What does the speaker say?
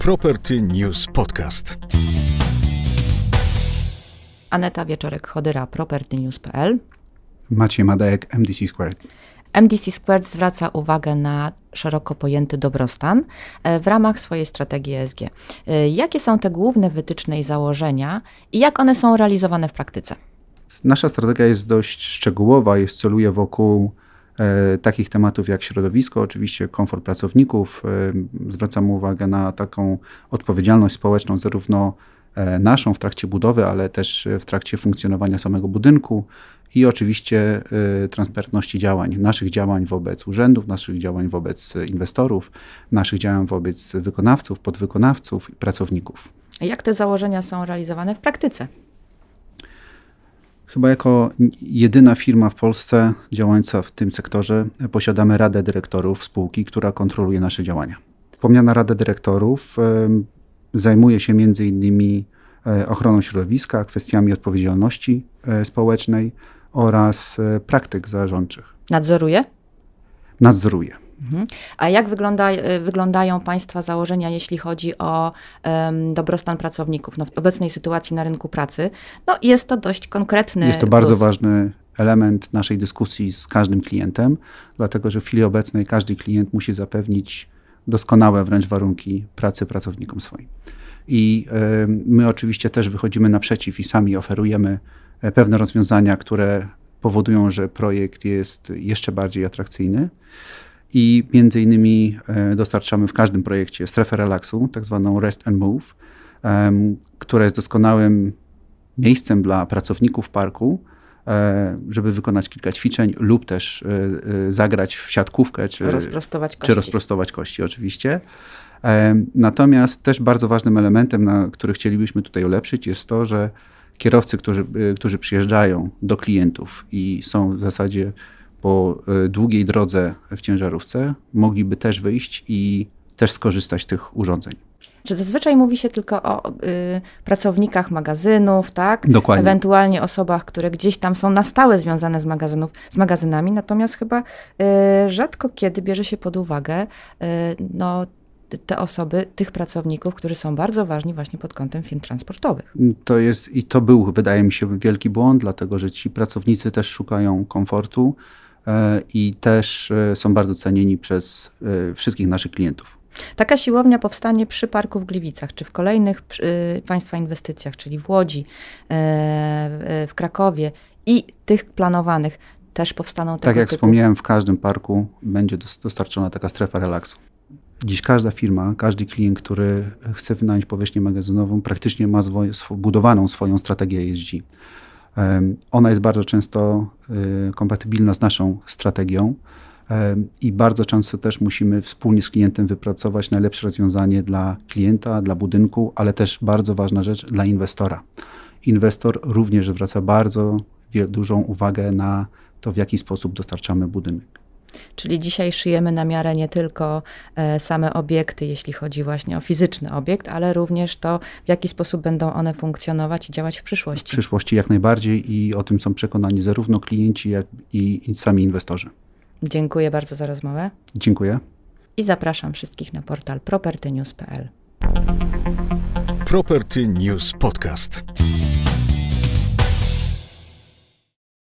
Property News Podcast. Aneta Wieczorek-Chodyra, propertynews.pl Maciej Madajek, MDC Squared. MDC Squared zwraca uwagę na szeroko pojęty dobrostan e, w ramach swojej strategii ESG. E, jakie są te główne wytyczne i założenia i jak one są realizowane w praktyce? Nasza strategia jest dość szczegółowa, jest celuje wokół E, takich tematów jak środowisko, oczywiście komfort pracowników. E, zwracam uwagę na taką odpowiedzialność społeczną, zarówno e, naszą w trakcie budowy, ale też w trakcie funkcjonowania samego budynku i oczywiście transparentności działań, naszych działań wobec urzędów, naszych działań wobec inwestorów, naszych działań wobec wykonawców, podwykonawców i pracowników. Jak te założenia są realizowane w praktyce? Chyba jako jedyna firma w Polsce działająca w tym sektorze e, posiadamy Radę Dyrektorów spółki, która kontroluje nasze działania. Wspomniana Rada Dyrektorów e, zajmuje się między innymi e, ochroną środowiska, kwestiami odpowiedzialności społecznej oraz praktyk zarządczych. Nadzoruje? Nadzoruje. Mhm. A jak wygląda, y, wyglądają Państwa założenia, jeśli chodzi o um, dobrostan pracowników no, w obecnej sytuacji na rynku pracy? No, jest to dość konkretny. Jest to bardzo plus. ważny element naszej dyskusji z każdym klientem, dlatego że w chwili obecnej każdy klient musi zapewnić doskonałe wręcz warunki pracy pracownikom swoim. I y, my oczywiście też wychodzimy naprzeciw i sami oferujemy e, pewne rozwiązania, które powodują, że projekt jest jeszcze bardziej atrakcyjny i między innymi e, dostarczamy w każdym projekcie strefę relaksu, tak zwaną rest and move, która jest doskonałym miejscem dla pracowników parku, e, żeby wykonać kilka ćwiczeń lub też e, zagrać w siatkówkę czy rozprostować kości. Czy rozprostować kości oczywiście. Natomiast też bardzo ważnym elementem, na który chcielibyśmy tutaj ulepszyć, jest to, że kierowcy, którzy, którzy przyjeżdżają do klientów i są w zasadzie po e, długiej drodze w ciężarówce mogliby też wyjść i też skorzystać z tych urządzeń. Czy zazwyczaj mówi się tylko o y, pracownikach magazynów, tak? Dokładnie. Ewentualnie osobach, które gdzieś tam są na stałe związane z, magazynów, z magazynami, natomiast chyba y, rzadko kiedy bierze się pod uwagę y, no, te osoby, tych pracowników, którzy są bardzo ważni właśnie pod kątem firm transportowych. To jest i to był, wydaje mi się, wielki błąd, dlatego że ci pracownicy też szukają komfortu E, i też e, są bardzo cenieni przez e, wszystkich naszych klientów. Taka siłownia powstanie przy parku w Gliwicach, czy w kolejnych Państwa inwestycjach, czyli w Łodzi, w Krakowie i tych planowanych też powstaną tego Tak jak typu. wspomniałem, w każdym parku będzie dostarczona taka strefa relaksu. Dziś każda firma, każdy klient, który chce wynająć powierzchnię magazynową, praktycznie ma zbudowaną budowaną swoją strategię ESG. Ona jest bardzo często y, kompatybilna z naszą strategią i bardzo często też musimy wspólnie z klientem wypracować najlepsze rozwiązanie dla klienta, dla budynku, ale też bardzo ważna rzecz dla inwestora. Inwestor również zwraca bardzo dużą uwagę na to, w jaki sposób dostarczamy budynek. Czyli dzisiaj szyjemy na miarę nie tylko e, same obiekty, jeśli chodzi właśnie o fizyczny obiekt, ale również to, w jaki sposób będą one funkcjonować i działać w przyszłości. W przyszłości jak najbardziej i o tym są przekonani zarówno klienci, jak i sami inwestorzy. Dziękuję bardzo za rozmowę. Dziękuję. I zapraszam wszystkich na portal propertynews.pl. Property News Podcast.